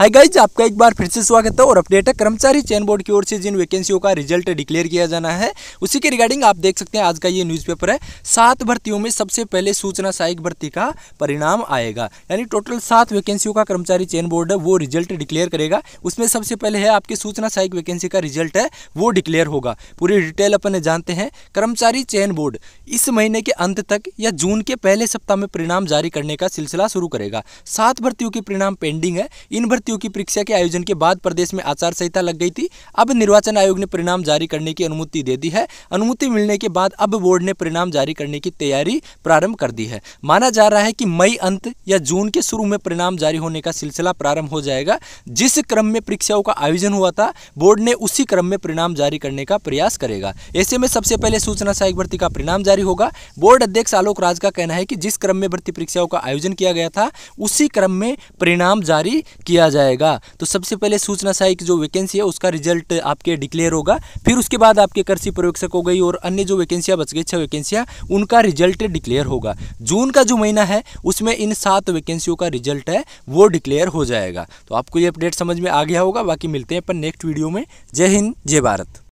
hi guys आपका एक बार फिर से स्वागत है और अपडेट है कर्मचारी चयन बोर्ड की ओर से जिन वैकेंसियों का रिजल्ट डिक्लेयर किया जाना है उसी के रिगार्डिंग आप देख सकते हैं आज का ये न्यूज़पेपर है सात भर्तियों में सबसे पहले सूचना सहायक भर्ती का परिणाम आएगा यानी टोटल सात वैकेंसियों का कर्मचारी चयन बोर्ड है वो रिजल्ट डिक्लेयर करेगा उसमें सबसे पहले है आपकी सूचना सहायक वैकेंसी का रिजल्ट है वो डिक्लेयर होगा पूरी डिटेल अपन जानते हैं कर्मचारी चयन बोर्ड इस महीने के अंत तक या जून के पहले सप्ताह में परिणाम जारी करने का सिलसिला शुरू करेगा सात भर्तियों के परिणाम पेंडिंग है इन भर्ती नियुक्तियों की परीक्षा के आयोजन के बाद प्रदेश में आचार संहिता लग गई थी अब निर्वाचन आयोग ने परिणाम जारी करने की अनुमति दे दी है अनुमति मिलने के बाद अब बोर्ड ने परिणाम जारी करने की तैयारी प्रारंभ कर दी है माना जा रहा है कि मई अंत या जून के शुरू में परिणाम जारी होने का सिलसिला प्रारंभ हो जाएगा जिस क्रम में परीक्षाओं का आयोजन हुआ था बोर्ड ने उसी क्रम में परिणाम जारी करने का प्रयास करेगा ऐसे में सबसे पहले सूचना सहायक भर्ती का परिणाम जारी होगा बोर्ड अध्यक्ष आलोक राज का कहना है कि जिस क्रम में भर्ती परीक्षाओं का आयोजन किया गया था उसी क्रम में परिणाम जारी किया जाए जाएगा तो सबसे पहले सूचना सहायक जो वैकेंसी है उसका रिजल्ट आपके डिक्लेयर होगा फिर उसके बाद आपके कृषि पर्यवेक्षक हो गई और अन्य जो वैकेंसियाँ बच गई छः वैकेंसियाँ उनका रिजल्ट डिक्लेयर होगा जून का जो महीना है उसमें इन सात वैकेंसियों का रिजल्ट है वो डिक्लेयर हो जाएगा तो आपको ये अपडेट समझ में आ गया होगा बाकी मिलते हैं अपन नेक्स्ट वीडियो में जय हिंद जय भारत